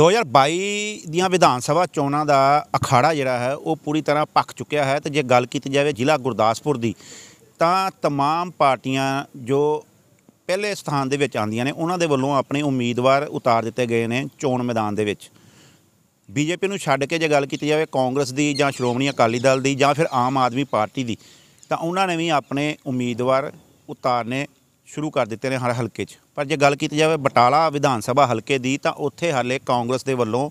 2022 ਦੀਆਂ ਵਿਧਾਨ ਸਭਾ ਚੋਣਾਂ ਦਾ ਅਖਾੜਾ ਜਿਹੜਾ ਹੈ ਉਹ ਪੂਰੀ ਤਰ੍ਹਾਂ ਪੱਕ ਚੁੱਕਿਆ ਹੈ ਤੇ ਜੇ ਗੱਲ ਕੀਤੀ ਜਾਵੇ ਜ਼ਿਲ੍ਹਾ ਗੁਰਦਾਸਪੁਰ ਦੀ ਤਾਂ तमाम ਪਾਰਟੀਆਂ ਜੋ ਪਹਿਲੇ ਸਥਾਨ ਦੇ ਵਿੱਚ ਆਂਦੀਆਂ ਨੇ ਉਹਨਾਂ ਦੇ ਵੱਲੋਂ ਆਪਣੇ ਉਮੀਦਵਾਰ ਉਤਾਰ ਦਿੱਤੇ ਗਏ ਨੇ ਚੋਣ ਮੈਦਾਨ ਦੇ ਵਿੱਚ ਬੀਜੇਪੀ ਨੂੰ ਛੱਡ ਕੇ ਜੇ ਗੱਲ ਕੀਤੀ ਜਾਵੇ ਕਾਂਗਰਸ ਦੀ ਜਾਂ ਸ਼੍ਰੋਮਣੀ ਅਕਾਲੀ ਦਲ ਦੀ ਜਾਂ ਫਿਰ ਆਮ ਆਦਮੀ ਪਾਰਟੀ ਦੀ ਤਾਂ ਉਹਨਾਂ ਨੇ ਵੀ ਆਪਣੇ ਉਮੀਦਵਾਰ ਉਤਾਰਨੇ ਸ਼ੁਰੂ ਕਰ ਦਿੱਤੇ ਨੇ ਹਰ ਹਲਕੇ 'ਚ ਪਰ ਜੇ ਗੱਲ ਕੀਤੀ ਜਾਵੇ ਬਟਾਲਾ ਵਿਧਾਨ ਸਭਾ ਹਲਕੇ ਦੀ ਤਾਂ ਉੱਥੇ ਹਾਲੇ ਕਾਂਗਰਸ ਦੇ ਵੱਲੋਂ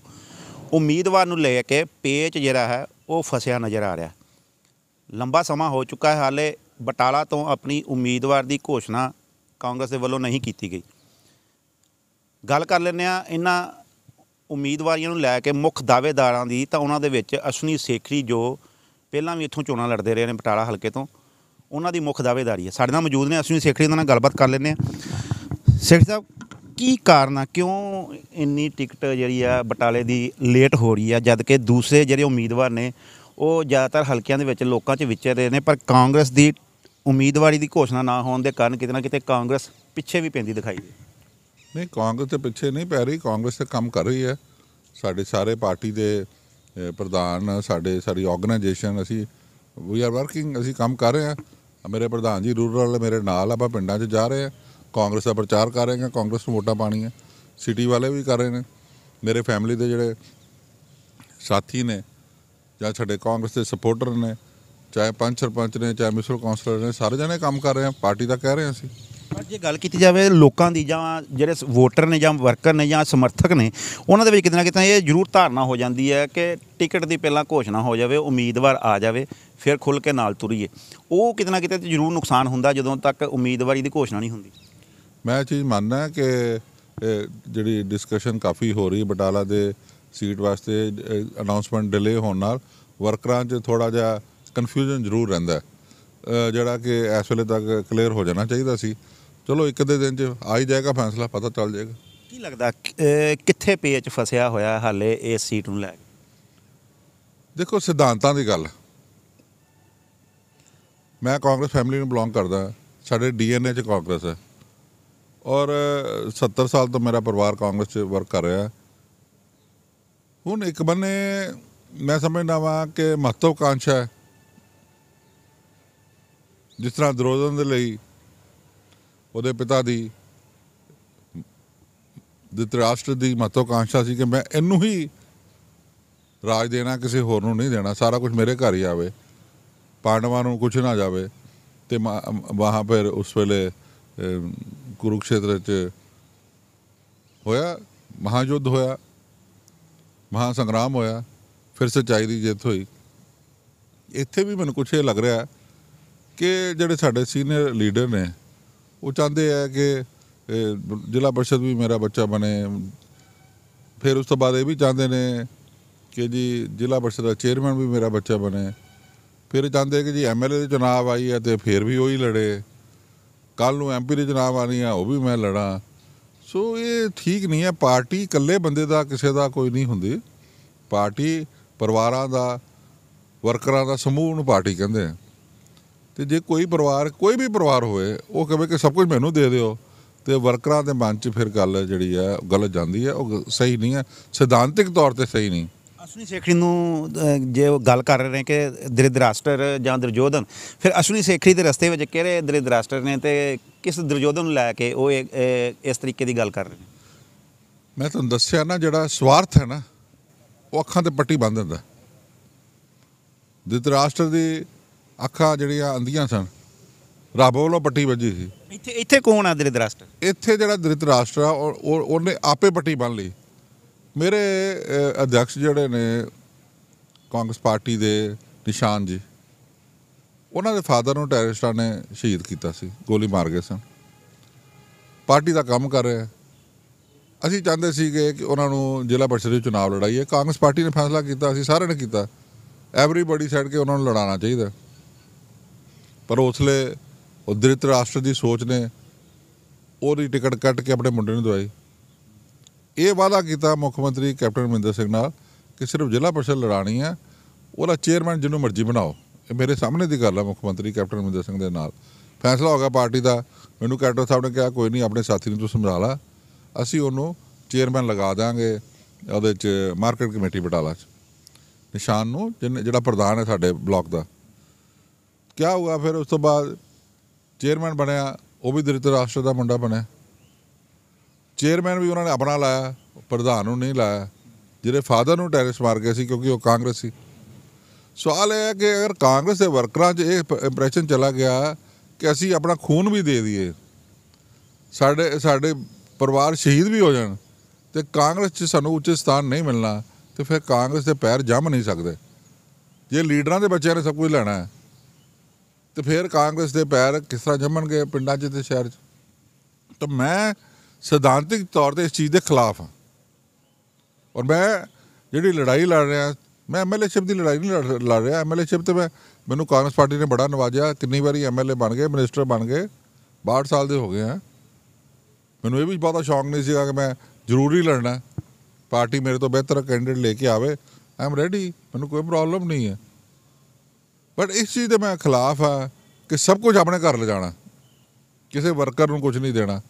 ਉਮੀਦਵਾਰ ਨੂੰ ਲੈ ਕੇ ਪੇਚ ਜਿਹੜਾ ਹੈ ਉਹ ਫਸਿਆ ਨਜ਼ਰ ਆ ਰਿਹਾ ਲੰਬਾ ਸਮਾਂ ਹੋ ਚੁੱਕਾ ਹੈ ਹਾਲੇ ਬਟਾਲਾ ਤੋਂ ਆਪਣੀ ਉਮੀਦਵਾਰ ਦੀ ਘੋਸ਼ਣਾ ਕਾਂਗਰਸ ਦੇ ਵੱਲੋਂ ਨਹੀਂ ਕੀਤੀ ਗਈ ਗੱਲ ਕਰ ਲੈਂਦੇ ਆ ਇਹਨਾਂ ਉਮੀਦਵਾਰੀਆਂ ਨੂੰ ਲੈ ਕੇ ਮੁੱਖ ਦਾਅਵੇਦਾਰਾਂ ਦੀ ਤਾਂ ਉਹਨਾਂ ਦੇ ਵਿੱਚ ਅਸ਼ਨੀ ਸੇਖਰੀ ਜੋ ਪਹਿਲਾਂ ਵੀ ਇੱਥੋਂ ਚੋਣਾਂ ਲੜਦੇ ਰਹੇ ਨੇ ਬਟਾਲਾ ਹਲਕੇ ਤੋਂ ਉਹਨਾਂ ਦੀ ਮੁੱਖ ਦਾਅਵੇਦਾਰੀ ਹੈ ਸਾਡੇ ਨਾਲ ਮੌਜੂਦ ਨੇ ਅਸੀਂ ਸੇਖੜੀ ਉਹਨਾਂ ਨਾਲ ਗੱਲਬਾਤ ਕਰ ਲੈਂਦੇ ਆ ਸੇਖੜੀ ਸਾਹਿਬ ਕੀ ਕਾਰਨ ਆ ਕਿਉਂ ਇੰਨੀ ਟਿਕਟ ਜਿਹੜੀ ਆ ਬਟਾਲੇ ਦੀ ਲੇਟ ਹੋ ਰਹੀ ਆ ਜਦ ਕਿ ਦੂਸਰੇ ਜਿਹੜੇ ਉਮੀਦਵਾਰ ਨੇ ਉਹ ਜ਼ਿਆਦਾਤਰ ਹਲਕਿਆਂ ਦੇ ਵਿੱਚ ਲੋਕਾਂ 'ਚ ਵਿਚਰ ਰਹੇ ਨੇ ਪਰ ਕਾਂਗਰਸ ਦੀ ਉਮੀਦਵਾਰੀ ਦੀ ਘੋਸ਼ਣਾ ਨਾ ਹੋਣ ਦੇ ਕਾਰਨ ਕਿਤੇ ਨਾ ਕਿਤੇ ਕਾਂਗਰਸ ਪਿੱਛੇ ਵੀ ਪੈਂਦੀ ਦਿਖਾਈ ਦੇ ਨਹੀਂ ਕਾਂਗਰਸ ਤੇ ਪਿੱਛੇ ਨਹੀਂ ਪੈ ਰਹੀ ਕਾਂਗਰਸ ਤੇ ਕੰਮ ਕਰ ਰਹੀ ਹੈ ਸਾਡੇ ਸਾਰੇ ਪਾਰਟੀ ਦੇ ਪ੍ਰਧਾਨ ਸਾਡੇ ਸਾਰੀ ਆਰਗੇਨਾਈਜੇਸ਼ਨ ਅਸੀਂ ਵੀ ਆਰ ਵਰਕਿੰਗ ਅਸੀਂ ਕੰਮ ਕਰ ਰਹੇ ਆ ਮੇਰੇ ਪ੍ਰਧਾਨ ਜੀ ਰੂਰਲ ਮੇਰੇ ਨਾਲ ਆਪਾਂ ਪਿੰਡਾਂ 'ਚ ਜਾ ਰਹੇ ਆ ਕਾਂਗਰਸ ਦਾ ਪ੍ਰਚਾਰ ਕਰ ਰਹੇ ਆ ਕਾਂਗਰਸ ਨੂੰ ਵੋਟਾਂ ਪਾਣੀਆਂ ਸਿਟੀ ਵਾਲੇ ਵੀ ਕਰ ਰਹੇ ਨੇ ਮੇਰੇ ਫੈਮਿਲੀ ਦੇ ਜਿਹੜੇ ਸਾਥੀ ਨੇ ਜਾਂ ਸਾਡੇ ਕਾਂਗਰਸ ਦੇ ਸਪੋਰਟਰ ਨੇ ਚਾਹੇ ਪੰਚ ਸਰਪੰਚ ਨੇ ਚਾਹੇ ਮਿਸਲ ਕਾਉਂਸਲਰ ਨੇ ਸਾਰੇ ਜਣੇ ਕੰਮ ਕਰ ਰਹੇ ਆ ਪਾਰਟੀ ਦਾ ਕਹਿ ਰਹੇ ਆ ਅਸੀਂ ਪਰ ਜੇ ਗੱਲ ਕੀਤੀ ਜਾਵੇ ਲੋਕਾਂ ਦੀ ਜਾਂ ਜਿਹੜੇ ਵੋਟਰ ਨੇ ਜਾਂ ਵਰਕਰ ਨੇ ਜਾਂ ਸਮਰਥਕ ਨੇ ਉਹਨਾਂ ਦੇ ਵਿੱਚ ਕਿਤੇ ਨਾ ਕਿਤੇ ਇਹ ਜ਼ਰੂਰ ਧਾਰਨਾ ਹੋ ਜਾਂਦੀ ਹੈ ਕਿ ਟਿਕਟ ਦੀ ਪਹਿਲਾਂ ਘੋਸ਼ਣਾ ਹੋ ਜਾਵੇ ਉਮੀਦਵਾਰ ਆ ਜਾਵੇ ਫਿਰ ਖੁੱਲ ਕੇ ਨਾਲ ਤੁਰੀਏ ਉਹ ਕਿਤੇ ਨਾ ਕਿਤੇ ਜ਼ਰੂਰ ਨੁਕਸਾਨ ਹੁੰਦਾ ਜਦੋਂ ਤੱਕ ਉਮੀਦਵਾਰੀ ਦੀ ਘੋਸ਼ਣਾ ਨਹੀਂ ਹੁੰਦੀ ਮੈਂ ਇਹ ਚੀਜ਼ ਮੰਨਦਾ ਕਿ ਜਿਹੜੀ ਡਿਸਕਸ਼ਨ ਕਾਫੀ ਹੋ ਰਹੀ ਬਟਾਲਾ ਦੇ ਸੀਟ ਵਾਸਤੇ ਅਨਾਉਂਸਮੈਂਟ ਡਿਲੇ ਹੋਣ ਨਾਲ ਵਰਕਰਾਂ 'ਚ ਥੋੜਾ ਜਿਹਾ ਕਨਫਿਊਜ਼ਨ ਜ਼ਰੂਰ ਰਹਿੰਦਾ ਜਿਹੜਾ ਕਿ ਇਸ ਵੇਲੇ ਤੱਕ ਕਲੀਅਰ ਹੋ ਜਾਣਾ ਚਾਹੀਦਾ ਸੀ ਚਲੋ ਇੱਕ ਦੇ ਦਿਨ 'ਚ ਆ ਹੀ ਜਾਏਗਾ ਫੈਸਲਾ ਪਤਾ ਚੱਲ ਜਾਏਗਾ ਕੀ ਲੱਗਦਾ ਕਿੱਥੇ ਪੇਚ ਫਸਿਆ ਹੋਇਆ ਹਾਲੇ ਇਸ ਸੀਟ ਨੂੰ ਲੈ ਕੇ ਦੇਖੋ ਸਿਧਾਂਤਾਂ ਦੀ ਗੱਲ ਮੈਂ ਕਾਂਗਰਸ ਫੈਮਿਲੀ ਨੂੰ ਬਿਲੋਂਗ ਕਰਦਾ ਸਾਡੇ ਡੀਐਨਏ 'ਚ ਕਾਂਗਰਸ ਹੈ ਔਰ 70 ਸਾਲ ਤੋਂ ਮੇਰਾ ਪਰਿਵਾਰ ਕਾਂਗਰਸ 'ਚ ਵਰਕ ਕਰ ਰਿਹਾ ਹੁਣ ਇੱਕ ਬੰਨੇ ਮੈਂ ਸਮਝਦਾ ਵਾਂ ਕਿ ਮਹੱਤਵਕਾਂਸ਼ਾ ਹੈ ਜਿਸ ਤਰ੍ਹਾਂ ਦਰੋਜ਼ਨ ਦੇ ਲਈ ਉਹਦੇ ਪਿਤਾ ਦੀ ਧਿਤਰਾਸ਼ਟਰ ਦੀ ਮਹੱਤਵਕਾਂਸ਼ਾ ਸੀ ਕਿ ਮੈਂ ਇਹਨੂੰ ਹੀ ਰਾਜ ਦੇਣਾ ਕਿਸੇ ਹੋਰ ਨੂੰ ਨਹੀਂ ਦੇਣਾ ਸਾਰਾ ਕੁਝ ਮੇਰੇ ਘਰ ਹੀ ਆਵੇ ਪਾਂਡਵਾਂ ਨੂੰ ਕੁਝ ਨਾ ਜਾਵੇ ਤੇ ਵਾਹਾਂ ਪਰ ਉਸ ਵੇਲੇ ਕੁਰੂਕਸ਼ੇਤਰ ਚ ਹੋਇਆ ਮਹਾਯੁੱਧ ਹੋਇਆ ਮਹਾ ਸੰਗਰਾਮ ਹੋਇਆ ਫਿਰ ਸਚਾਈ ਦੀ ਜਿੱਤ ਹੋਈ ਇੱਥੇ ਵੀ ਮੈਨੂੰ ਕੁਝ ਇਹ ਲੱਗ ਰਿਹਾ ਕਿ ਜਿਹੜੇ ਸਾਡੇ ਸੀਨੀਅਰ ਲੀਡਰ ਨੇ ਉਹ ਚਾਹੁੰਦੇ ਆ ਕਿ ਜ਼ਿਲ੍ਹਾ ਪਰਿਸ਼ਦ ਵੀ ਮੇਰਾ ਬੱਚਾ ਬਣੇ ਫਿਰ ਉਸ ਤੋਂ ਬਾਅਦ ਇਹ ਵੀ ਚਾਹੁੰਦੇ ਨੇ ਕਿ ਜੀ ਜ਼ਿਲ੍ਹਾ ਪਰਿਸ਼ਦ ਦਾ ਚੇਅਰਮੈਨ ਵੀ ਮੇਰਾ ਬੱਚਾ ਬਣੇ ਫਿਰ ਚਾਹੁੰਦੇ ਕਿ ਜੀ ਐਮਐਲਏ ਦੇ ਚੋਣਾਂ ਆਈ ਹੈ ਤੇ ਫਿਰ ਵੀ ਉਹੀ ਲੜੇ ਕੱਲ ਨੂੰ ਐਮਪੀ ਦੇ ਚੋਣਾਂ ਆ ਰਹੀਆਂ ਉਹ ਵੀ ਮੈਂ ਲੜਾਂ ਸੋ ਇਹ ਠੀਕ ਨਹੀਂ ਹੈ ਪਾਰਟੀ ਇਕੱਲੇ ਬੰਦੇ ਦਾ ਕਿਸੇ ਦਾ ਕੋਈ ਨਹੀਂ ਹੁੰਦੀ ਪਾਰਟੀ ਪਰਿਵਾਰਾਂ ਦਾ ਵਰਕਰਾਂ ਦਾ ਸਮੂਹ ਨੂੰ ਪਾਰਟੀ ਕਹਿੰਦੇ ਆ ਤੇ ਜੇ ਕੋਈ ਪਰਿਵਾਰ ਕੋਈ ਵੀ ਪਰਿਵਾਰ ਹੋਵੇ ਉਹ ਕਹੇ ਕਿ ਸਭ ਕੁਝ ਮੈਨੂੰ ਦੇ ਦਿਓ ਤੇ ਵਰਕਰਾਂ ਦੇ ਮਨ 'ਚ ਫਿਰ ਗੱਲ ਜਿਹੜੀ ਆ ਗਲਤ ਜਾਂਦੀ ਹੈ ਉਹ ਸਹੀ ਨਹੀਂ ਹੈ ਸਿਧਾਂਤਿਕ ਤੌਰ ਤੇ ਸਹੀ ਨਹੀਂ ਅਸ਼ਵਨੀ ਸੇਖੜੀ ਨੂੰ ਜੇ ਉਹ ਗੱਲ ਕਰ ਰਹੇ ਨੇ ਕਿ ਦ੍ਰਿਦਰਾਸ਼ਟਰ ਜਾਂ ਦਰਜੋਧਨ ਫਿਰ ਅਸ਼ਵਨੀ ਸੇਖੜੀ ਦੇ ਰਸਤੇ ਵਿੱਚ ਕਿਹੜੇ ਦ੍ਰਿਦਰਾਸ਼ਟਰ ਨੇ ਤੇ ਕਿਸ ਦਰਜੋਧਨ ਨੂੰ ਲੈ ਕੇ ਉਹ ਇਸ ਤਰੀਕੇ ਦੀ ਗੱਲ ਕਰ ਰਹੇ ਨੇ ਮੈਂ ਤੁਹਾਨੂੰ ਦੱਸਿਆ ਨਾ ਜਿਹੜਾ ਸਵਾਰਥ ਹੈ ਨਾ ਉਹ ਅੱਖਾਂ ਤੇ ਪੱਟੀ ਬੰਨ ਦਿੰਦਾ ਦ੍ਰਿਦਰਾਸ਼ਟਰ ਦੀ ਅੱਖਾਂ ਜਿਹੜੀਆਂ ਆਂਦੀਆਂ ਸਨ ਰੱਬ ਵੱਲੋਂ ਪੱਟੀ ਵੱਜੀ ਸੀ ਇੱਥੇ ਇੱਥੇ ਕੌਣ ਆ ਦ੍ਰਿਤਰਾਸ਼ਟ ਇੱਥੇ ਜਿਹੜਾ ਦ੍ਰਿਤਰਾਸ਼ਟ ਆ ਉਹ- ਉਹਨੇ ਆਪੇ ਪੱਟੀ ਬੰਨ ਲਈ ਮੇਰੇ ਅ, ਅਧਿਆਕਸ਼ ਜਿਹੜੇ ਨੇ ਕਾਂਗਰਸ ਪਾਰਟੀ ਦੇ ਨਿਸ਼ਾਨ ਜੀ ਉਹਨਾਂ ਦੇ ਫਾਦਰ ਨੂੰ ਟੈਰਰਿਸਟਾਂ ਨੇ ਸ਼ਹੀਦ ਕੀਤਾ ਸੀ ਗੋਲੀ ਮਾਰ ਗਏ ਸਨ ਪਾਰਟੀ ਦਾ ਕੰਮ ਕਰ ਰਿਹਾ ਅਸੀਂ ਚਾਹੁੰਦੇ ਸੀਗੇ ਕਿ ਉਹਨਾਂ ਨੂੰ ਜ਼ਿਲ੍ਹਾ ਪਰਿਸ਼ਦ ਦੇ ਚੋਣ ਲੜਾਈਏ ਕਾਂਗਰਸ ਪਾਰਟੀ ਨੇ ਫੈਸਲਾ ਕੀਤਾ ਅਸੀਂ ਸਾਰਿਆਂ ਨੇ ਕੀਤਾ ਐਵਰੀਬਾਡੀ ਸਾਈਡ ਕੇ ਉਹਨਾਂ ਨੂੰ ਲੜਾਉਣਾ ਚਾਹੀਦਾ ਪਰ ਉਸਲੇ ਉਦ੍ਰਿਤ ਰਾਸ਼ਟਰ ਦੀ ਸੋਚ ਨੇ ਉਹਦੀ ਟਿਕਟ ਕੱਟ ਕੇ ਆਪਣੇ ਮੁੰਡੇ ਨੂੰ ਦਵਾਈ ਇਹ ਵਾਅਦਾ ਕੀਤਾ ਮੁੱਖ ਮੰਤਰੀ ਕੈਪਟਨ ਮਿੰਦਰ ਸਿੰਘ ਨਾਲ ਕਿ ਸਿਰਫ ਜ਼ਿਲ੍ਹਾ ਪਰਿਸ਼ਦ ਲੜਾਣੀ ਆ ਉਹਦਾ ਚੇਅਰਮੈਨ ਜਿਹਨੂੰ ਮਰਜ਼ੀ ਬਣਾਓ ਇਹ ਮੇਰੇ ਸਾਹਮਣੇ ਦੀ ਗੱਲ ਆ ਮੁੱਖ ਮੰਤਰੀ ਕੈਪਟਨ ਮਿੰਦਰ ਸਿੰਘ ਦੇ ਨਾਲ ਫੈਸਲਾ ਹੋ ਗਿਆ ਪਾਰਟੀ ਦਾ ਮੈਨੂੰ ਕੈਪਟਨ ਸਾਹਿਬ ਨੇ ਕਿਹਾ ਕੋਈ ਨਹੀਂ ਆਪਣੇ ਸਾਥੀ ਨੂੰ ਤੂੰ ਸਮਝਾ ਲਾ ਅਸੀਂ ਉਹਨੂੰ ਚੇਅਰਮੈਨ ਲਗਾ ਦਾਂਗੇ ਉਹਦੇ ਚ ਮਾਰਕੀਟ ਕਮੇਟੀ ਬਟਾਲਾ ਚ ਨਿਸ਼ਾਨ ਨੂੰ ਜਿਹੜਾ ਪ੍ਰਧਾਨ ਹੈ ਸਾਡੇ ਬਲਾਕ ਦਾ ਕਿਆ ਹੋਇਆ ਫਿਰ ਉਸ ਤੋਂ ਬਾਅਦ ਚੇਅਰਮੈਨ ਬਣਿਆ ਉਹ ਵੀ ਦ੍ਰਿਤ ਰਾਸ਼ਟਰ ਦਾ ਮੁੰਡਾ ਬਣਿਆ ਚੇਅਰਮੈਨ ਵੀ ਉਹਨਾਂ ਨੇ ਆਪਣਾ ਲਾਇਆ ਪ੍ਰਧਾਨ ਨੂੰ ਨਹੀਂ ਲਾਇਆ ਜਿਹੜੇ ਫਾਦਰ ਨੂੰ ਟੈਰਿਸ ਮਾਰ ਗਏ ਸੀ ਕਿਉਂਕਿ ਉਹ ਕਾਂਗਰਸ ਸੀ ਸਵਾਲ ਇਹ ਹੈ ਕਿ ਅਗਰ ਕਾਂਗਰਸ ਦੇ ਵਰਕਰਾਂ 'ਚ ਇਹ ਇੰਪ੍ਰੈਸ਼ਨ ਚਲਾ ਗਿਆ ਕਿ ਅਸੀਂ ਆਪਣਾ ਖੂਨ ਵੀ ਦੇ ਦਈਏ ਸਾਡੇ ਸਾਡੇ ਪਰਿਵਾਰ ਸ਼ਹੀਦ ਵੀ ਹੋ ਜਾਣ ਤੇ ਕਾਂਗਰਸ 'ਚ ਸਾਨੂੰ ਉੱਚ ਸਥਾਨ ਨਹੀਂ ਮਿਲਣਾ ਤੇ ਫਿਰ ਕਾਂਗਰਸ ਦੇ ਪੈਰ ਜੰਮ ਨਹੀਂ ਸਕਦੇ ਜੇ ਲੀਡਰਾਂ ਦੇ ਬੱਚਿਆਂ ਨੇ ਸਭ ਕੁਝ ਲੈਣਾ ਹੈ ਤੇ ਫਿਰ ਕਾਂਗਰਸ ਦੇ ਪੈਰ ਕਿਸ ਤਰ੍ਹਾਂ ਜੰਮਣਗੇ ਪਿੰਡਾਂ 'ਚ ਤੇ ਸ਼ਹਿਰ 'ਚ ਤਾਂ ਮੈਂ ਸਿਧਾਂਤਿਕ ਤੌਰ ਤੇ ਇਸ ਚੀਜ਼ ਦੇ ਖਿਲਾਫ ਹਾਂ ਔਰ ਮੈਂ ਜਿਹੜੀ ਲੜਾਈ ਲੜ ਰਿਹਾ ਮੈਂ ਐਮਐਲਏ ਸ਼ਿਪ ਦੀ ਲੜਾਈ ਨਹੀਂ ਲੜ ਰਿਹਾ ਐਮਐਲਏ ਸ਼ਿਪ ਤੇ ਮੈਂ ਮੈਨੂੰ ਕਾਂਗਰਸ ਪਾਰਟੀ ਨੇ ਬੜਾ ਨਵਾਜਿਆ ਕਿੰਨੀ ਵਾਰੀ ਐਮਐਲਏ ਬਣ ਗਏ ਮਿਨਿਸਟਰ ਬਣ ਗਏ 62 ਸਾਲ ਦੇ ਹੋ ਗਏ ਆ ਮੈਨੂੰ ਇਹ ਵੀ ਬਹੁਤਾ ਸ਼ੌਂਕ ਨਹੀਂ ਸੀਗਾ ਕਿ ਮੈਂ ਜ਼ਰੂਰੀ ਲੜਨਾ ਪਾਰਟੀ ਮੇਰੇ ਤੋਂ ਬਿਹਤਰ ਕੈਂਡੀਡੇਟ ਲੈ ਕੇ ਆਵੇ ਆਈ ਐਮ ਰੈਡੀ ਮੈਨੂੰ ਕੋਈ ਪ੍ਰੋਬਲਮ ਨਹੀਂ ਹੈ ਬਟ ਇਸ ਚੀਜ਼ ਦੇ ਮੈਂ ਖਿਲਾਫ ਆ ਕਿ ਸਭ ਕੁਝ ਆਪਣੇ ਘਰ ਲੈ ਜਾਣਾ ਕਿਸੇ ਵਰਕਰ ਨੂੰ ਕੁਝ ਨਹੀਂ ਦੇਣਾ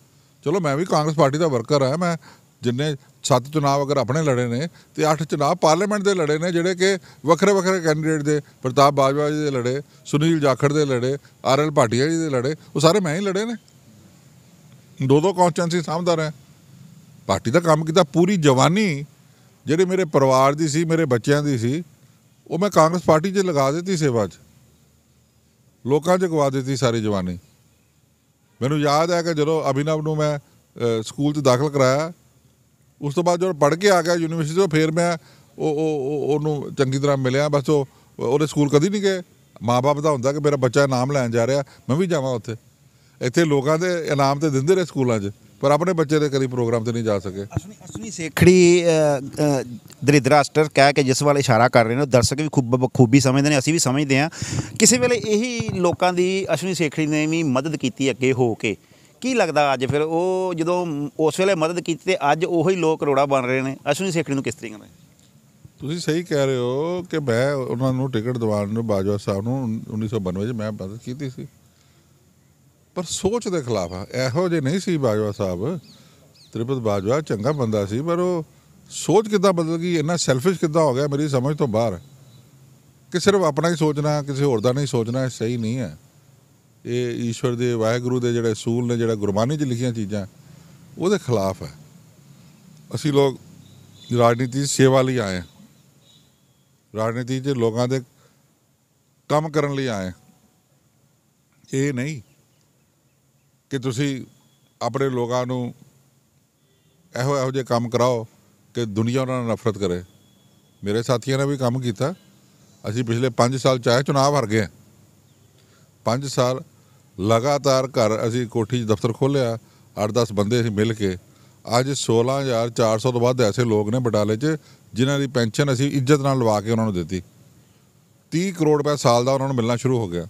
ਚਲੋ ਮੈਂ ਵੀ ਕਾਂਗਰਸ ਪਾਰਟੀ ਦਾ ਵਰਕਰ ਆ ਮੈਂ ਜਿੰਨੇ ਸੱਤ ਚੁਣਾਵ ਅਗਰ ਆਪਣੇ ਲੜੇ ਨੇ ਤੇ ਅੱਠ ਚੁਣਾਵ ਪਾਰਲੀਮੈਂਟ ਦੇ ਲੜੇ ਨੇ ਜਿਹੜੇ ਕਿ ਵੱਖਰੇ ਵੱਖਰੇ ਕੈਂਡੀਡੇਟ ਦੇ ਪ੍ਰਤਾਪ ਬਾਜਵਾ ਜੀ ਦੇ ਲੜੇ ਸੁਨੀਲ ਜਾਖੜ ਦੇ ਲੜੇ ਆਰ ਐਲ ਭਾਟੀਆ ਜੀ ਦੇ ਲੜੇ ਉਹ ਸਾਰੇ ਮੈਂ ਹੀ ਲੜੇ ਨੇ ਦੋ ਦੋ ਕੌਂਸਟੈਂਸੀ ਸਾਹਮਣੇ ਆ ਪਾਰਟੀ ਦਾ ਕੰਮ ਕੀਤਾ ਪੂਰੀ ਜਵਾਨੀ ਜਿਹੜੇ ਮੇਰੇ ਪਰਿਵਾਰ ਦੀ ਸੀ ਮੇਰੇ ਬੱਚਿਆਂ ਦੀ ਸੀ ਉਹ ਮੈਂ ਕਾਂਗਰਸ ਪਾਰਟੀ 'ਚ ਲਗਾ ਦਿੱਤੀ ਸੇਵਾ 'ਚ ਲੋਕਾਂ 'ਚ ਗਵਾ ਦਿੱਤੀ ਸਾਰੀ ਜਵਾਨੀ ਮੈਨੂੰ ਯਾਦ ਹੈ ਕਿ ਜਦੋਂ ਅਭਿਨਵ ਨੂੰ ਮੈਂ ਸਕੂਲ 'ਚ ਦਾਖਲ ਕਰਾਇਆ ਉਸ ਤੋਂ ਬਾਅਦ ਜਦੋਂ ਪੜ੍ਹ ਕੇ ਆ ਗਿਆ ਯੂਨੀਵਰਸਿਟੀ ਤੋਂ ਫੇਰ ਮੈਂ ਉਹ ਉਹ ਉਹਨੂੰ ਚੰਗੀ ਤਰ੍ਹਾਂ ਮਿਲਿਆ ਬਸ ਉਹ ਉਹਦੇ ਸਕੂਲ ਕਦੀ ਨਹੀਂ ਗਏ ਮਾਪੇ ਦਾ ਹੁੰਦਾ ਕਿ ਮੇਰਾ ਬੱਚਾ ਇਨਾਮ ਲੈਣ ਜਾ ਰਿਹਾ ਮੈਂ ਵੀ ਜਾਵਾਂ ਉੱਥੇ ਇੱਥੇ ਲੋਕਾਂ ਦੇ ਇਨਾਮ ਤੇ ਦਿੰਦੇ ਰਹੇ ਸਕੂਲਾਂ 'ਚ ਪਰ ਆਪਣੇ ਬੱਚੇ ਦੇ ਕਦੀ ਪ੍ਰੋਗਰਾਮ ਤੇ ਨਹੀਂ ਜਾ ਸਕੇ ਅਸਨੀ ਅਸਨੀ ਸੇਖੜੀ ਦਰਿਦ ਰਾਸ਼ਟਰ ਕਹਿ ਕੇ ਜਿਸ ਵਾਲੇ ਇਸ਼ਾਰਾ ਕਰ ਰਹੇ ਨੇ ਦਰਸ਼ਕ ਵੀ ਖੂਬ ਖੂਬੀ ਸਮਝਦੇ ਨੇ ਅਸੀਂ ਵੀ ਸਮਝਦੇ ਆ ਕਿਸੇ ਵੇਲੇ ਇਹੀ ਲੋਕਾਂ ਦੀ ਅਸਨੀ ਸੇਖੜੀ ਨੇ ਵੀ ਮਦਦ ਕੀਤੀ ਅੱਗੇ ਹੋ ਕੇ ਕੀ ਲੱਗਦਾ ਅੱਜ ਫਿਰ ਉਹ ਜਦੋਂ ਉਸ ਵੇਲੇ ਮਦਦ ਕੀਤੀ ਤੇ ਅੱਜ ਉਹੀ ਲੋਕ ਰੋੜਾ ਬਣ ਰਹੇ ਨੇ ਅਸਨੀ ਸੇਖੜੀ ਨੂੰ ਕਿਸ ਤਰੀਕੇ ਨਾਲ ਤੁਸੀਂ ਸਹੀ ਕਹਿ ਰਹੇ ਹੋ ਕਿ ਮੈਂ ਉਹਨਾਂ ਨੂੰ ਟਿਕਟ ਦਿਵਾਉਣ ਨੂੰ ਬਾਜਵਾ ਸਾਹਿਬ ਨੂੰ 1992 ਵਿੱਚ ਮੈਂ ਮਦਦ ਕੀਤੀ ਸੀ ਪਰ ਸੋਚ ਦੇ ਖਿਲਾਫ ਆ ਇਹੋ ਜੇ ਨਹੀਂ ਸੀ ਬਾਜਵਾ ਸਾਹਿਬ ਤ੍ਰਿਪਤ ਬਾਜਵਾ ਚੰਗਾ ਬੰਦਾ ਸੀ ਪਰ ਉਹ ਸੋਚ ਕਿਦਾਂ ਬਦਲ ਗਈ ਇੰਨਾ ਸੈਲਫਿਸ਼ ਕਿਦਾਂ ਹੋ ਗਿਆ ਮੇਰੀ ਸਮਝ ਤੋਂ ਬਾਹਰ ਕਿ ਸਿਰਫ ਆਪਣਾ ਹੀ ਸੋਚਣਾ ਕਿਸੇ ਹੋਰ ਦਾ ਨਹੀਂ ਸੋਚਣਾ ਸਹੀ ਨਹੀਂ ਹੈ ਇਹ ਈਸ਼ਵਰ ਦੇ ਵਾਹਿਗੁਰੂ ਦੇ ਜਿਹੜੇ ਸੂਲ ਨੇ ਜਿਹੜਾ ਗੁਰਬਾਣੀ 'ਚ ਲਿਖੀਆਂ ਚੀਜ਼ਾਂ ਉਹਦੇ ਖਿਲਾਫ ਹੈ ਅਸੀਂ ਲੋਕ ਰਾਜਨੀਤੀ ਦੀ ਸੇਵਾ ਲਈ ਆਏ ਰਾਜਨੀਤੀ 'ਚ ਲੋਕਾਂ ਦੇ ਕੰਮ ਕਰਨ ਲਈ ਆਏ ਇਹ ਨਹੀਂ ਕਿ ਤੁਸੀਂ ਆਪਣੇ ਲੋਕਾਂ ਨੂੰ ਇਹੋ ਇਹੋ ਜਿਹੇ ਕੰਮ ਕਰਾਓ ਕਿ ਦੁਨੀਆ ਉਹਨਾਂ ਨਾਲ ਨਫ਼ਰਤ ਕਰੇ ਮੇਰੇ ਸਾਥੀਆਂ ਨੇ ਵੀ ਕੰਮ ਕੀਤਾ ਅਸੀਂ ਪਿਛਲੇ 5 ਸਾਲ ਚਾਹੇ ਚੁਣਾਵ ਹਾਰ ਗਏ 5 ਸਾਲ ਲਗਾਤਾਰ ਘਰ ਅਸੀਂ ਕੋਠੀ 'ਚ ਦਫ਼ਤਰ ਖੋਲਿਆ 8-10 ਬੰਦੇ ਅਸੀਂ ਮਿਲ ਕੇ ਅੱਜ 16400 ਤੋਂ ਵੱਧ ਐਸੇ ਲੋਕ ਨੇ ਬਟਾਲੇ 'ਚ ਜਿਨ੍ਹਾਂ ਦੀ ਪੈਨਸ਼ਨ ਅਸੀਂ ਇੱਜ਼ਤ ਨਾਲ ਲਵਾ ਕੇ ਉਹਨਾਂ ਨੂੰ ਦਿੱਤੀ 30 ਕਰੋੜ ਰੁਪਏ ਸਾਲ ਦਾ ਉਹਨਾਂ ਨੂੰ ਮਿਲਣਾ ਸ਼ੁਰੂ ਹੋ ਗਿਆ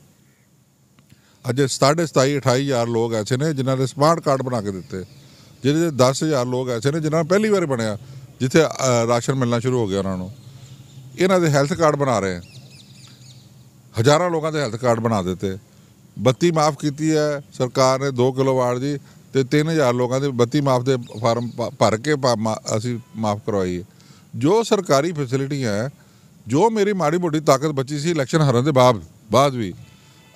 ਅੱਜ 27 28000 ਲੋਕ ਐਸੇ ਨੇ ਜਿਨ੍ਹਾਂ ਨੇ ਸਮਾਰਟ ਕਾਰਡ ਬਣਾ ਕੇ ਦਿੱਤੇ ਜਿਹਦੇ 10000 ਲੋਕ ਐਸੇ ਨੇ ਜਿਨ੍ਹਾਂ ਪਹਿਲੀ ਵਾਰ ਬਣਿਆ ਜਿੱਥੇ ਰਾਸ਼ਨ ਮਿਲਣਾ ਸ਼ੁਰੂ ਹੋ ਗਿਆ ਉਹਨਾਂ ਨੂੰ ਇਹਨਾਂ ਦੇ ਹੈਲਥ ਕਾਰਡ ਬਣਾ ਰਹੇ ਹਜ਼ਾਰਾਂ ਲੋਕਾਂ ਦੇ ਹੈਲਥ ਕਾਰਡ ਬਣਾ ਦਿੱਤੇ ਬੱਤੀ ਮਾਫ ਕੀਤੀ ਹੈ ਸਰਕਾਰ ਨੇ 2 ਕਿਲੋਵਾਟ ਦੀ ਤੇ 3000 ਲੋਕਾਂ ਦੇ ਬੱਤੀ ਮਾਫ ਦੇ ਫਾਰਮ ਭਰ ਕੇ ਅਸੀਂ ਮਾਫ ਕਰਵਾਈ ਜੋ ਸਰਕਾਰੀ ਫੈਸਿਲਿਟੀਆਂ ਹੈ ਜੋ ਮੇਰੀ ਮਾੜੀ ਮੋਟੀ ਤਾਕਤ ਬਚੀ ਸੀ ਇਲੈਕਸ਼ਨ ਹਰਨ ਦੇ ਬਾਅਦ ਬਾਅਦ ਵੀ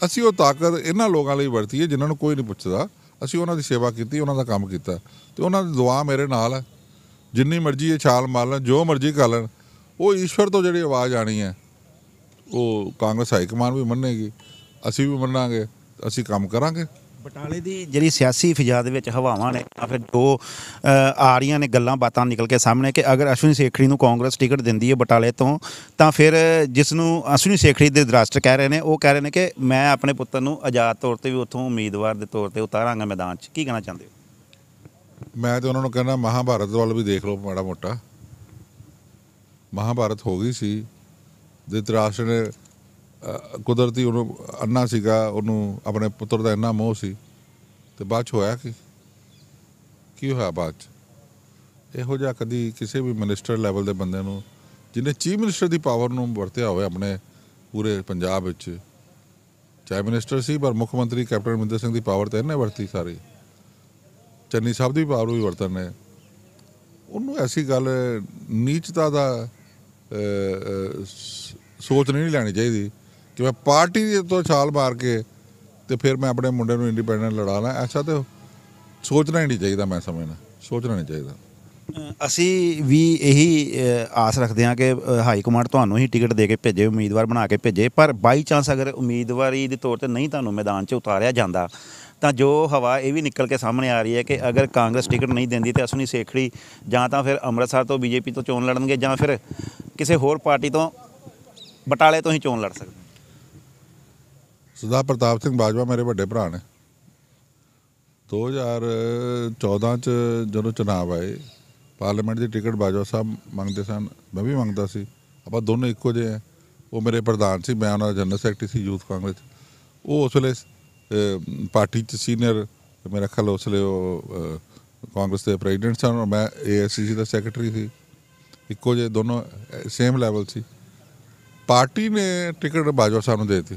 ਅਸੀਂ ਉਹ ਤਾਕਤ ਇਹਨਾਂ ਲੋਕਾਂ ਲਈ ਵਰਤੀ ਹੈ ਜਿਨ੍ਹਾਂ ਨੂੰ ਕੋਈ ਨਹੀਂ ਪੁੱਛਦਾ ਅਸੀਂ ਉਹਨਾਂ ਦੀ ਸੇਵਾ ਕੀਤੀ ਉਹਨਾਂ ਦਾ ਕੰਮ ਕੀਤਾ ਤੇ ਉਹਨਾਂ ਦੀ ਦੁਆ ਮੇਰੇ ਨਾਲ ਹੈ ਜਿੰਨੀ ਮਰਜ਼ੀ ਇਹ ਛਾਲ ਮਾਰ ਲੈਣ ਜੋ ਮਰਜ਼ੀ ਕਰ ਲੈਣ ਉਹ ਈਸ਼ਵਰ ਤੋਂ ਜਿਹੜੀ ਆਵਾਜ਼ ਆਣੀ ਹੈ ਉਹ ਕਾਂਗਰਸ ਹਾਈ ਕਮਾਨ ਵੀ ਮੰਨੇਗੀ ਅਸੀਂ ਵੀ ਮੰਨਾਂਗੇ ਅਸੀਂ ਕੰਮ ਕਰਾਂਗੇ ਬਟਾਲੇ ਦੀ ਜਿਹੜੀ ਸਿਆਸੀ ਫਿਜ਼ਾ ਦੇ ਵਿੱਚ ਹਵਾਵਾਂ ਨੇ ਆ ਫਿਰ ਦੋ ਆ ਰਹੀਆਂ ਨੇ ਗੱਲਾਂ ਬਾਤਾਂ ਨਿਕਲ ਕੇ ਸਾਹਮਣੇ ਕਿ ਅਗਰ ਅਸ਼ਵਨੀ ਸੇਖੜੀ ਨੂੰ ਕਾਂਗਰਸ ਟਿਕਟ ਦਿੰਦੀ ਹੈ ਬਟਾਲੇ ਤੋਂ ਤਾਂ ਫਿਰ ਜਿਸ ਨੂੰ ਅਸ਼ਵਨੀ ਸੇਖੜੀ ਦੇ ਦਰਾਸਟ ਕਹਿ ਰਹੇ ਨੇ ਉਹ ਕਹਿ ਰਹੇ ਨੇ ਕਿ ਮੈਂ ਆਪਣੇ ਪੁੱਤਰ ਨੂੰ ਆਜ਼ਾਦ ਤੌਰ ਤੇ ਵੀ ਉੱਥੋਂ ਉਮੀਦਵਾਰ ਦੇ ਤੌਰ ਤੇ ਉਤਾਰਾਂਗਾ ਮੈਦਾਨ 'ਚ ਕੀ ਕਹਿਣਾ ਚਾਹੁੰਦੇ ਹੋ ਮੈਂ ਤਾਂ ਉਹਨਾਂ ਨੂੰ ਕਹਿੰਦਾ ਮਹਾਭਾਰਤ ਵੱਲ ਵੀ ਦੇਖ ਲਓ ਮਾੜਾ ਮੋਟਾ ਮਹਾਭਾਰਤ ਹੋ ਗਈ ਸੀ ਦੇ ਦਰਾਸ਼ਟਰ ਨੇ ਕੁਦਰਤੀ ਉਹਨੂੰ ਅੰਨਾ ਸੀਗਾ ਉਹਨੂੰ ਆਪਣੇ ਪੁੱਤਰ ਦਾ ਇੰਨਾ ਮੋਹ ਸੀ ਤੇ ਬਾਅਦ ਚ ਹੋਇਆ ਕਿ ਕੀ ਹੋਇਆ ਬਾਅਦ ਚ ਇਹੋ ਜਿਹਾ ਕਦੀ ਕਿਸੇ ਵੀ ਮਿਨਿਸਟਰ ਲੈਵਲ ਦੇ ਬੰਦੇ ਨੂੰ ਜਿਹਨੇ ਚੀਫ ਮਿਨਿਸਟਰ ਦੀ ਪਾਵਰ ਨੂੰ ਵਰਤਿਆ ਹੋਵੇ ਆਪਣੇ ਪੂਰੇ ਪੰਜਾਬ ਵਿੱਚ ਚਾਹੇ ਮਿਨਿਸਟਰ ਸੀ ਪਰ ਮੁੱਖ ਮੰਤਰੀ ਕੈਪਟਨ ਮਿੰਦਰ ਸਿੰਘ ਦੀ ਪਾਵਰ ਤਾਂ ਇਹਨੇ ਵਰਤੀ ਸਾਰੀ ਚੰਨੀ ਸਾਹਿਬ ਦੀ ਪਾਵਰ ਵੀ ਵਰਤਨ ਨੇ ਉਹਨੂੰ ਐਸੀ ਗੱਲ ਨੀਚਤਾ ਦਾ ਸੋਚ ਨਹੀਂ ਲੈਣੀ ਚਾਹੀਦੀ ਕਿ ਮੈਂ ਪਾਰਟੀ ਤੋਂ ਛਾਲ ਮਾਰ ਕੇ ਤੇ ਫਿਰ ਮੈਂ ਆਪਣੇ ਮੁੰਡੇ ਨੂੰ ਇੰਡੀਪੈਂਡੈਂਟ ਲੜਾ ਲਾਂ ਐਸਾ ਤੇ ਸੋਚਣਾ ਨਹੀਂ ਚਾਹੀਦਾ ਮੈਂ ਸਮਝਣਾ ਸੋਚਣਾ ਨਹੀਂ ਚਾਹੀਦਾ ਅਸੀਂ ਵੀ ਇਹੀ ਆਸ ਰੱਖਦੇ ਹਾਂ ਕਿ ਹਾਈ ਕਮਾਂਡ ਤੁਹਾਨੂੰ ਹੀ ਟਿਕਟ ਦੇ ਕੇ ਭੇਜੇ ਉਮੀਦਵਾਰ ਬਣਾ ਕੇ ਭੇਜੇ ਪਰ ਬਾਈ ਚਾਂਸ ਅਗਰ ਉਮੀਦਵਾਰੀ ਦੇ ਤੌਰ ਤੇ ਨਹੀਂ ਤੁਹਾਨੂੰ ਮੈਦਾਨ 'ਚ ਉਤਾਰਿਆ ਜਾਂਦਾ ਤਾਂ ਜੋ ਹਵਾ ਇਹ ਵੀ ਨਿਕਲ ਕੇ ਸਾਹਮਣੇ ਆ ਰਹੀ ਹੈ ਕਿ ਅਗਰ ਕਾਂਗਰਸ ਟਿਕਟ ਨਹੀਂ ਦਿੰਦੀ ਤੇ ਅਸਨੀ ਸੇਖੜੀ ਜਾਂ ਤਾਂ ਫਿਰ ਅੰਮ੍ਰਿਤਸਰ ਤੋਂ ਬੀਜੇਪੀ ਤੋਂ ਚੋਣ ਲੜਨਗੇ ਜਾਂ ਫਿਰ ਕਿਸੇ ਹੋਰ ਪਾਰਟੀ ਤੋਂ ਬਟਾਲੇ ਤੋਂ ਹੀ ਚੋਣ ਲੜ ਸਕਦੇ ਸਰਦਾਰ ਪ੍ਰਤਾਪ ਸਿੰਘ ਬਾਜਵਾ ਮੇਰੇ ਵੱਡੇ ਭਰਾ ਨੇ 2014 ਚ ਜਦੋਂ ਚੁਣਾਵ ਆਏ ਪਾਰਲੀਮੈਂਟ ਦੀ ਟਿਕਟ ਬਾਜਵਾ ਸਾਹਿਬ ਮੰਗਦੇ ਸਨ ਮੈਂ ਵੀ ਮੰਗਦਾ ਸੀ ਆਪਾਂ ਦੋਨੋਂ ਇੱਕੋ ਜਿਹੇ ਆ ਉਹ ਮੇਰੇ ਪ੍ਰਧਾਨ ਸੀ ਮੈਂ ਉਹਨਾਂ ਦਾ ਜਨਰਲ ਸੈਕਟਰੀ ਸੀ ਯੂਥ ਕਾਂਗਰਸ ਉਹ ਉਸ ਵੇਲੇ ਪਾਰਟੀ ਚ ਸੀਨੀਅਰ ਮੇਰਾ ਖਿਆਲ ਉਸ ਵੇਲੇ ਉਹ ਕਾਂਗਰਸ ਦੇ ਪ੍ਰੈਜ਼ੀਡੈਂਟ ਸਨ ਔਰ ਮੈਂ ਏਐਸਸੀਸੀ ਦਾ ਸੈਕਟਰੀ ਸੀ ਇੱਕੋ ਜਿਹੇ ਦੋਨੋਂ ਸੇਮ ਲੈਵਲ ਸੀ ਪਾਰਟੀ ਨੇ ਟਿਕਟ ਬਾਜਵਾ ਸਾਹਿਬ ਨੂੰ ਦੇ ਦਿੱਤੀ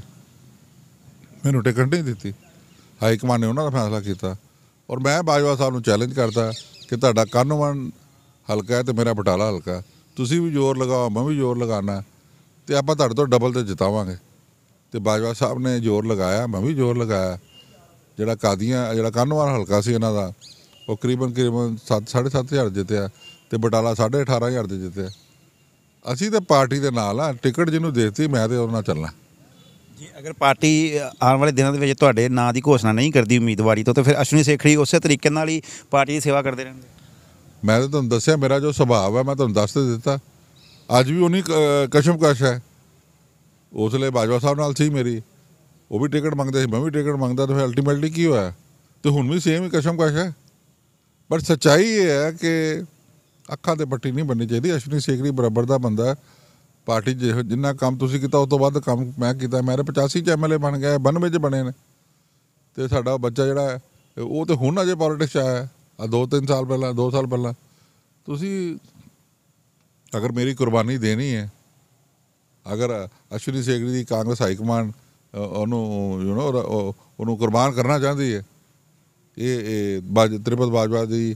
ਮੈਨੂੰ ਟਿਕਟ ਨਹੀਂ ਦਿੱਤੀ ਹਾਈ ਕਮਾਂਡ ਨੇ ਉਹਨਾਂ ਦਾ ਫੈਸਲਾ ਕੀਤਾ ਔਰ ਮੈਂ ਬਾਜਵਾ ਸਾਹਿਬ ਨੂੰ ਚੈਲੰਜ ਕਰਦਾ ਕਿ ਤੁਹਾਡਾ ਕਾਨੂੰਨ ਹਲਕਾ ਹੈ ਤੇ ਮੇਰਾ ਬਟਾਲਾ ਹਲਕਾ ਤੁਸੀਂ ਵੀ ਜ਼ੋਰ ਲਗਾਓ ਮੈਂ ਵੀ ਜ਼ੋਰ ਲਗਾਣਾ ਤੇ ਆਪਾਂ ਤੁਹਾਡੇ ਤੋਂ ਡਬਲ ਤੇ ਜਿਤਾਵਾਂਗੇ ਤੇ ਬਾਜਵਾ ਸਾਹਿਬ ਨੇ ਜ਼ੋਰ ਲਗਾਇਆ ਮੈਂ ਵੀ ਜ਼ੋਰ ਲਗਾਇਆ ਜਿਹੜਾ ਕਾਦੀਆਂ ਜਿਹੜਾ ਕਾਨੂੰਨ ਹਲਕਾ ਸੀ ਇਹਨਾਂ ਦਾ ਉਹ ਕਰੀਬਨ ਕਰੀਬਨ 7 7.5000 ਜਿੱਤਿਆ ਤੇ ਬਟਾਲਾ 18500 ਜਿੱਤਿਆ ਅਸੀਂ ਤੇ ਪਾਰਟੀ ਦੇ ਨਾਲ ਆ ਟਿਕਟ ਜਿਹਨੂੰ ਦੇਤੀ ਮੈਂ ਤੇ ਉਹਨਾਂ ਚੱਲਣਾ ਜੇ ਅਗਰ ਪਾਰਟੀ ਆਉਣ ਵਾਲੇ ਦਿਨਾਂ ਦੇ ਵਿੱਚ ਤੁਹਾਡੇ ਨਾਂ ਦੀ ਘੋਸ਼ਣਾ ਨਹੀਂ ਕਰਦੀ ਉਮੀਦਵਾਰੀ ਤੋਂ ਤਾਂ ਫਿਰ ਅਸ਼ਵਨੀ ਸੇਖੜੀ ਉਸੇ ਤਰੀਕੇ ਨਾਲ ਹੀ ਪਾਰਟੀ ਦੀ ਸੇਵਾ ਕਰਦੇ ਰਹਿਣਗੇ ਮੈਂ ਤਾਂ ਤੁਹਾਨੂੰ ਦੱਸਿਆ ਮੇਰਾ ਜੋ ਸੁਭਾਅ ਹੈ ਮੈਂ ਤੁਹਾਨੂੰ ਦੱਸ ਤੇ ਦਿੱਤਾ ਅੱਜ ਵੀ ਉਹਨੀ ਕਸ਼ਮਕਸ਼ ਹੈ ਉਸ ਲਈ ਬਾਜਵਾ ਸਾਹਿਬ ਨਾਲ ਸੀ ਮੇਰੀ ਉਹ ਵੀ ਟਿਕਟ ਮੰਗਦੇ ਸੀ ਮੈਂ ਵੀ ਟਿਕਟ ਮੰਗਦਾ ਤਾਂ ਫਿਰ ਅਲਟੀਮੇਟਲੀ ਕੀ ਹੋਇਆ ਤੇ ਹੁਣ ਵੀ ਸੇਮ ਹੀ ਕਸ਼ਮਕਸ਼ ਹੈ ਪਰ ਸੱਚਾਈ ਇਹ ਹੈ ਕਿ ਅੱਖਾਂ ਤੇ ਪੱਟੀ ਨਹੀਂ ਬੰਨੀ ਚਾਹੀਦੀ ਅਸ਼ਵਨੀ ਸੇਖੜੀ ਬਰਾਬਰ ਦਾ ਬੰਦਾ ਹੈ ਪਾਰਟੀ ਜਿਹੋ ਜਿੰਨਾ ਕੰਮ ਤੁਸੀਂ ਕੀਤਾ ਉਸ ਤੋਂ ਵੱਧ ਕੰਮ ਮੈਂ ਕੀਤਾ ਮੇਰੇ 85 ਚ ਐਮਐਲਏ ਬਣ ਗਏ 92 ਚ ਬਣੇ ਨੇ ਤੇ ਸਾਡਾ ਬੱਚਾ ਜਿਹੜਾ ਉਹ ਤੇ ਹੁਣ ਅਜੇ ਪੋਲਿਟਿਕਸ ਆਇਆ ਆ 2-3 ਸਾਲ ਪਹਿਲਾਂ 2 ਸਾਲ ਪਹਿਲਾਂ ਤੁਸੀਂ ਅਗਰ ਮੇਰੀ ਕੁਰਬਾਨੀ ਦੇਣੀ ਹੈ ਅਗਰ ਅਸ਼ਵਨੀ ਸੇਗਰੀ ਦੀ ਕਾਂਗਰਸ ਹਾਈ ਕਮਾਂਡ ਉਹਨੂੰ ਯੂ نو ਉਹਨੂੰ ਕੁਰਬਾਨ ਕਰਨਾ ਚਾਹੁੰਦੀ ਹੈ ਇਹ ਬਾਜ ਤ੍ਰਿਪਤ ਬਾਜਵਾ ਦੀ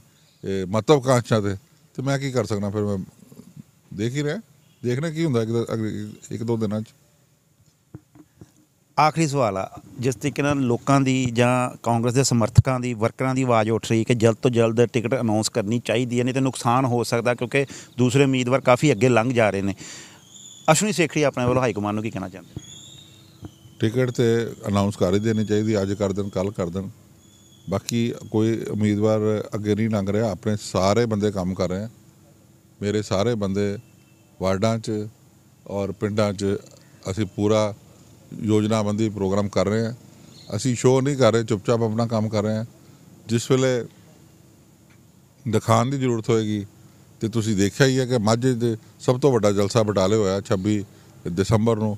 ਮਤਵ ਕਾਂਛਾ ਤੇ ਤੇ ਮੈਂ ਕੀ ਕਰ ਸਕਣਾ ਫਿਰ ਮੈਂ ਦੇਖ ਹੀ ਰਿਹਾ ਦੇਖਣਾ ਕੀ ਹੁੰਦਾ ਇੱਕ- ਦੋ ਦਿਨਾਂ 'ਚ ਆਖਰੀ ਸਵਾਲ ਆ ਜਿਸ ਤਰੀਕੇ ਨਾਲ ਲੋਕਾਂ ਦੀ ਜਾਂ ਕਾਂਗਰਸ ਦੇ ਸਮਰਥਕਾਂ ਦੀ ਵਰਕਰਾਂ ਦੀ ਆਵਾਜ਼ ਉੱਠ ਰਹੀ ਕਿ ਜਲਦ ਤੋਂ ਜਲਦ ਟਿਕਟ ਅਨਾਉਂਸ ਕਰਨੀ ਚਾਹੀਦੀ ਹੈ ਨਹੀਂ ਤਾਂ ਨੁਕਸਾਨ ਹੋ ਸਕਦਾ ਕਿਉਂਕਿ ਦੂਸਰੇ ਉਮੀਦਵਾਰ ਕਾਫੀ ਅੱਗੇ ਲੰਘ ਜਾ ਰਹੇ ਨੇ ਅਸ਼ਵਨੀ ਸੇਖੜੀ ਆਪਣੇ ਵੱਲੋਂ ਹਾਈ ਕਮਾਂਡ ਨੂੰ ਕੀ ਕਹਿਣਾ ਚਾਹੁੰਦੇ ਟਿਕਟ ਤੇ ਅਨਾਉਂਸ ਕਰ ਹੀ ਦੇਣੀ ਚਾਹੀਦੀ ਅੱਜ ਕਰ ਦੇਣ ਕੱਲ ਕਰ ਦੇਣ ਬਾਕੀ ਕੋਈ ਉਮੀਦਵਾਰ ਅੱਗੇ ਨਹੀਂ ਲੰਘ ਰਿਹਾ ਆਪਣੇ ਸਾਰੇ ਬੰਦੇ ਕੰਮ ਕਰ ਰਹੇ ਆ ਮੇਰੇ ਸਾਰੇ ਬੰਦੇ ਵਾਰਡਾਂ 'ਚ ਔਰ ਪਿੰਡਾਂ 'ਚ ਅਸੀਂ ਪੂਰਾ ਯੋਜਨਾਬੰਦੀ ਪ੍ਰੋਗਰਾਮ ਕਰ ਰਹੇ ਹਾਂ ਅਸੀਂ ਸ਼ੋਅ ਨਹੀਂ ਕਰ ਰਹੇ ਚੁੱਪਚਾਪ ਆਪਣਾ ਕੰਮ ਕਰ ਰਹੇ ਹਾਂ ਜਿਸ ਵੇਲੇ ਦਿਖਾਣ ਦੀ ਜ਼ਰੂਰਤ ਹੋਏਗੀ ਤੇ ਤੁਸੀਂ ਦੇਖਿਆ ਹੀ ਹੈ ਕਿ ਮਾਝੇ ਦੇ ਸਭ ਤੋਂ ਵੱਡਾ ਜਲਸਾ ਬਟਾਲੇ ਹੋਇਆ 26 ਦਸੰਬਰ ਨੂੰ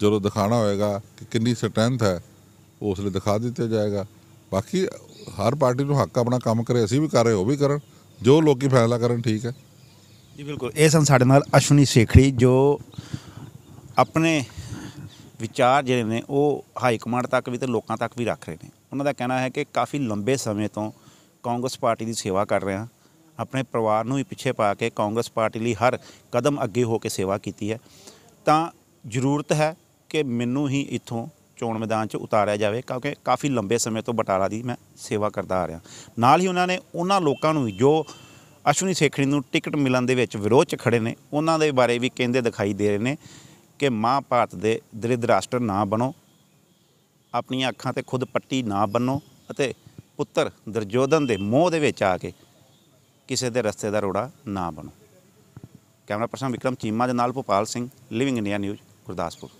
ਜਦੋਂ ਦਿਖਾਣਾ ਹੋਏਗਾ ਕਿ ਕਿੰਨੀ ਸਟਰੈਂਥ ਹੈ ਉਸ ਲਈ ਦਿਖਾ ਦਿੱਤਾ ਜਾਏਗਾ ਬਾਕੀ ਹਰ ਪਾਰਟੀ ਨੂੰ ਹੱਕ ਆਪਣਾ ਕੰਮ ਕਰੇ ਅਸੀਂ ਵੀ ਕਰ ਰਹੇ ਉਹ ਵੀ ਕਰਨ ਜੋ ਲੋਕੀ ਫੈਸਲਾ ਕਰਨ ਠੀਕ ਹੈ ਜੀ ਬਿਲਕੁਲ ਇਹ ਸਨ ਸਾਡੇ ਨਾਲ ਅਸ਼ਵਨੀ ਸੇਖੜੀ ਜੋ ਆਪਣੇ ਵਿਚਾਰ ਜਿਹੜੇ ਨੇ ਉਹ ਹਾਈ ਕਮਾਂਡ ਤੱਕ ਵੀ ਤੇ ਲੋਕਾਂ ਤੱਕ ਵੀ ਰੱਖ ਰਹੇ ਨੇ ਉਹਨਾਂ ਦਾ ਕਹਿਣਾ ਹੈ ਕਿ ਕਾਫੀ ਲੰਬੇ ਸਮੇਂ ਤੋਂ ਕਾਂਗਰਸ ਪਾਰਟੀ ਦੀ ਸੇਵਾ ਕਰ ਰਹੇ ਆ ਆਪਣੇ ਪਰਿਵਾਰ ਨੂੰ ਵੀ ਪਿੱਛੇ ਪਾ ਕੇ ਕਾਂਗਰਸ ਪਾਰਟੀ ਲਈ ਹਰ ਕਦਮ ਅੱਗੇ ਹੋ ਕੇ ਸੇਵਾ ਕੀਤੀ ਹੈ ਤਾਂ ਜ਼ਰੂਰਤ ਹੈ ਕਿ ਮੈਨੂੰ ਹੀ ਇੱਥੋਂ ਚੋਣ ਮੈਦਾਨ 'ਚ ਉਤਾਰਿਆ ਜਾਵੇ ਕਿਉਂਕਿ ਕਾਫੀ ਲੰਬੇ ਸਮੇਂ ਤੋਂ ਬਟਾਲਾ ਦੀ ਮੈਂ ਸੇਵਾ ਕਰਦਾ ਆ ਰਿਹਾ ਨਾਲ ਹੀ ਉਹਨਾਂ ਨੇ ਉਹਨਾਂ ਲੋਕਾਂ ਨੂੰ ਜੋ ਅਸ਼ਵਨੀ ਸੇਖੜੀ ਨੂੰ ਟਿਕਟ ਮਿਲਣ ਦੇ ਵਿੱਚ ਵਿਰੋਧ 'ਚ ਖੜੇ ਨੇ ਉਹਨਾਂ ਦੇ ਬਾਰੇ ਵੀ ਕਹਿੰਦੇ ਦਿਖਾਈ ਦੇ ਰਹੇ ਨੇ ਕਿ ਮਾਂ ਭਾਰਤ ਦੇ ਦ੍ਰਿਧ ਰਾਸ਼ਟਰ ਨਾ ਬਣੋ ਆਪਣੀਆਂ ਅੱਖਾਂ ਤੇ ਖੁਦ ਪੱਟੀ ਨਾ ਬੰਨੋ ਅਤੇ ਪੁੱਤਰ ਦਰਜੋਦਨ ਦੇ ਮੋਹ ਦੇ ਵਿੱਚ ਆ ਕੇ ਕਿਸੇ ਦੇ ਰਸਤੇ ਦਾ ਰੋੜਾ ਨਾ ਬਣੋ ਕੈਮਰਾ ਪਰਸਨ ਵਿਕਰਮ ਚੀਮਾ ਦੇ ਨਾਲ Bhopal Singh living India news Gurdaspur